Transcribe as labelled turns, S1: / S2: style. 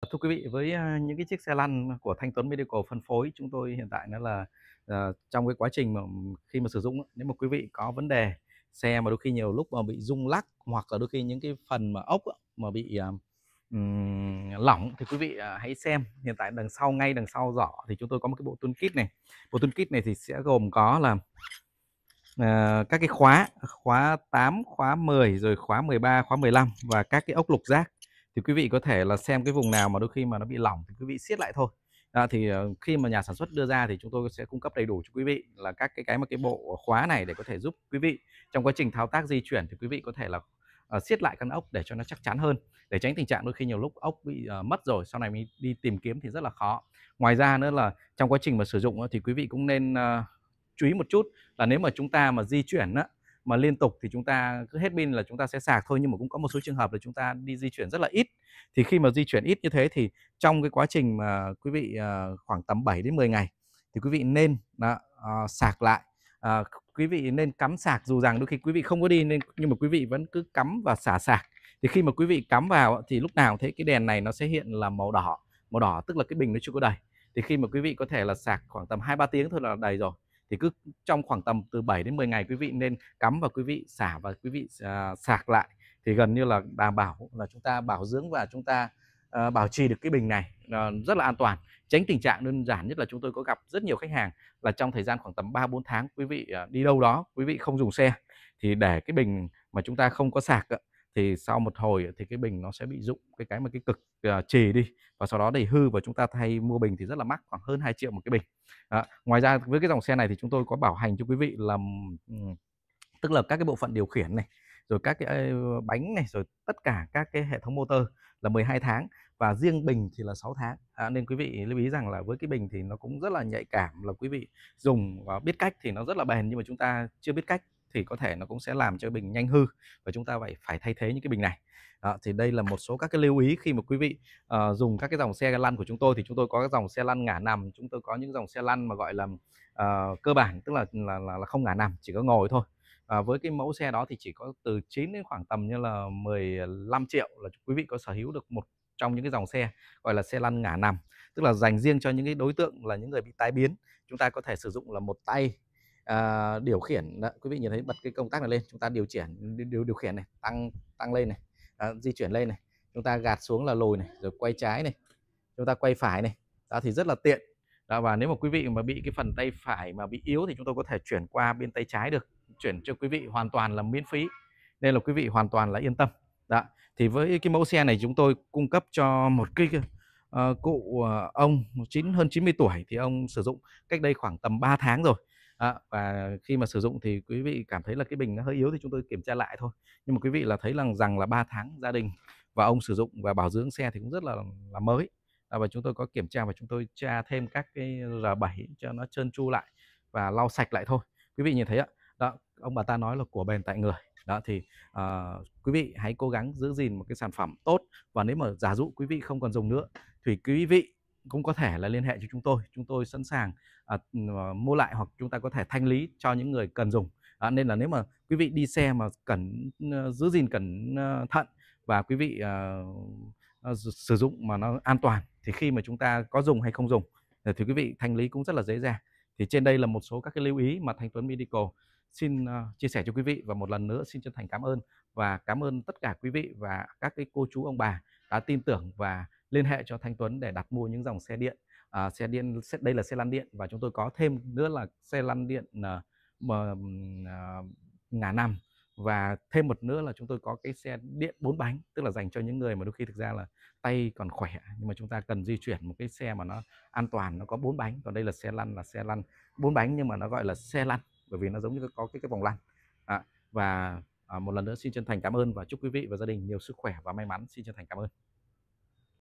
S1: Ờ, thưa quý vị, với những cái chiếc xe lăn của Thanh Tuấn Medical phân phối chúng tôi hiện tại nó là uh, trong cái quá trình mà khi mà sử dụng nếu mà quý vị có vấn đề xe mà đôi khi nhiều lúc mà bị rung lắc hoặc là đôi khi những cái phần mà ốc mà bị um, lỏng thì quý vị uh, hãy xem hiện tại đằng sau ngay đằng sau giỏ thì chúng tôi có một cái bộ tuân kit này. Bộ tuân kit này thì sẽ gồm có là uh, các cái khóa khóa 8, khóa 10 rồi khóa 13, khóa 15 và các cái ốc lục giác thì quý vị có thể là xem cái vùng nào mà đôi khi mà nó bị lỏng thì quý vị siết lại thôi à, thì ờ, khi mà nhà sản xuất đưa ra thì chúng tôi sẽ cung cấp đầy đủ cho quý vị là các cái cái mà cái bộ khóa này để có thể giúp quý vị trong quá trình thao tác di chuyển thì quý vị có thể là uh, siết lại căn ốc để cho nó chắc chắn hơn để tránh tình trạng đôi khi nhiều lúc ốc bị uh, mất rồi sau này mình đi tìm kiếm thì rất là khó ngoài ra nữa là trong quá trình mà sử dụng thì quý vị cũng nên uh, chú ý một chút là nếu mà chúng ta mà di chuyển á, mà liên tục thì chúng ta cứ hết pin là chúng ta sẽ sạc thôi nhưng mà cũng có một số trường hợp là chúng ta đi di chuyển rất là ít thì khi mà di chuyển ít như thế thì trong cái quá trình mà quý vị à, khoảng tầm 7 đến 10 ngày thì quý vị nên đó, uh, sạc lại uh, quý vị nên cắm sạc dù rằng đôi khi quý vị không có đi nên nhưng mà quý vị vẫn cứ cắm và xả sạc thì khi mà quý vị cắm vào thì lúc nào thấy cái đèn này nó sẽ hiện là màu đỏ màu đỏ tức là cái bình nó chưa có đầy thì khi mà quý vị có thể là sạc khoảng tầm 2 3 tiếng thôi là đầy rồi thì cứ trong khoảng tầm từ 7 đến 10 ngày quý vị nên cắm và quý vị xả và quý vị uh, sạc lại thì gần như là đảm bảo là chúng ta bảo dưỡng và chúng ta uh, bảo trì được cái bình này uh, rất là an toàn tránh tình trạng đơn giản nhất là chúng tôi có gặp rất nhiều khách hàng là trong thời gian khoảng tầm 3 4 tháng quý vị uh, đi đâu đó quý vị không dùng xe thì để cái bình mà chúng ta không có sạc thì sau một hồi thì cái bình nó sẽ bị dụng cái cái mà cái cực uh, đi và sau đó thì hư và chúng ta thay mua bình thì rất là mắc khoảng hơn 2 triệu một cái bình à, ngoài ra với cái dòng xe này thì chúng tôi có bảo hành cho quý vị là um, tức là các cái bộ phận điều khiển này rồi các cái bánh này rồi tất cả các cái hệ thống motor là 12 tháng và riêng bình thì là 6 tháng à, nên quý vị lưu ý rằng là với cái bình thì nó cũng rất là nhạy cảm là quý vị dùng và biết cách thì nó rất là bền nhưng mà chúng ta chưa biết cách thì có thể nó cũng sẽ làm cho bình nhanh hư và chúng ta phải phải thay thế những cái bình này à, thì đây là à. một số các cái lưu ý khi mà quý vị uh, dùng các cái dòng xe lăn của chúng tôi thì chúng tôi có các dòng xe lăn ngả nằm chúng tôi có những dòng xe lăn mà gọi là uh, cơ bản tức là là, là là không ngả nằm chỉ có ngồi thôi à, với cái mẫu xe đó thì chỉ có từ 9 đến khoảng tầm như là 15 triệu là quý vị có sở hữu được một trong những cái dòng xe gọi là xe lăn ngả nằm tức là dành riêng cho những cái đối tượng là những người bị tai biến chúng ta có thể sử dụng là một tay à, điều khiển đó, quý vị nhìn thấy bật cái công tắc này lên chúng ta điều khiển điều điều khiển này tăng tăng lên này à, di chuyển lên này chúng ta gạt xuống là lùi này rồi quay trái này chúng ta quay phải này đó thì rất là tiện đó, và nếu mà quý vị mà bị cái phần tay phải mà bị yếu thì chúng tôi có thể chuyển qua bên tay trái được chuyển cho quý vị hoàn toàn là miễn phí nên là quý vị hoàn toàn là yên tâm đó thì với cái mẫu xe này chúng tôi cung cấp cho một cái uh, cụ uh, ông chín hơn 90 tuổi thì ông sử dụng cách đây khoảng tầm 3 tháng rồi à, và khi mà sử dụng thì quý vị cảm thấy là cái bình nó hơi yếu thì chúng tôi kiểm tra lại thôi nhưng mà quý vị là thấy rằng rằng là 3 tháng gia đình và ông sử dụng và bảo dưỡng xe thì cũng rất là là mới à, và chúng tôi có kiểm tra và chúng tôi tra thêm các cái R7 cho nó trơn tru lại và lau sạch lại thôi quý vị nhìn thấy ạ đó ông bà ta nói là của bền tại người đó thì uh, quý vị hãy cố gắng giữ gìn một cái sản phẩm tốt và nếu mà giả dụ quý vị không còn dùng nữa thì quý vị cũng có thể là liên hệ cho chúng tôi chúng tôi sẵn sàng à, à, mua lại hoặc chúng ta có thể thanh lý cho những người cần dùng à, nên là nếu mà quý vị đi xe mà cẩn ờ, giữ gìn cẩn ờ, thận và quý vị uh, sử dụng mà nó an toàn thì khi mà chúng ta có dùng hay không dùng thì quý vị thanh lý cũng rất là dễ dàng thì trên đây là một số các cái lưu ý mà Thanh Tuấn Medical xin chia sẻ cho quý vị và một lần nữa xin chân thành cảm ơn và cảm ơn tất cả quý vị và các cái cô chú ông bà đã tin tưởng và liên hệ cho Thanh Tuấn để đặt mua những dòng xe điện à, xe điện đây là xe lăn điện và chúng tôi có thêm nữa là xe lăn điện à, mà, à, ngả nằm và thêm một nữa là chúng tôi có cái xe điện bốn bánh tức là dành cho những người mà đôi khi thực ra là tay còn khỏe nhưng mà chúng ta cần di chuyển một cái xe mà nó an toàn nó có bốn bánh còn đây là xe lăn là xe lăn bốn bánh nhưng mà nó gọi là xe lăn bởi vì nó giống như có cái cái vòng lăn à, và à, một lần nữa xin chân thành cảm ơn và chúc quý vị và gia đình nhiều sức khỏe và may mắn xin chân thành cảm ơn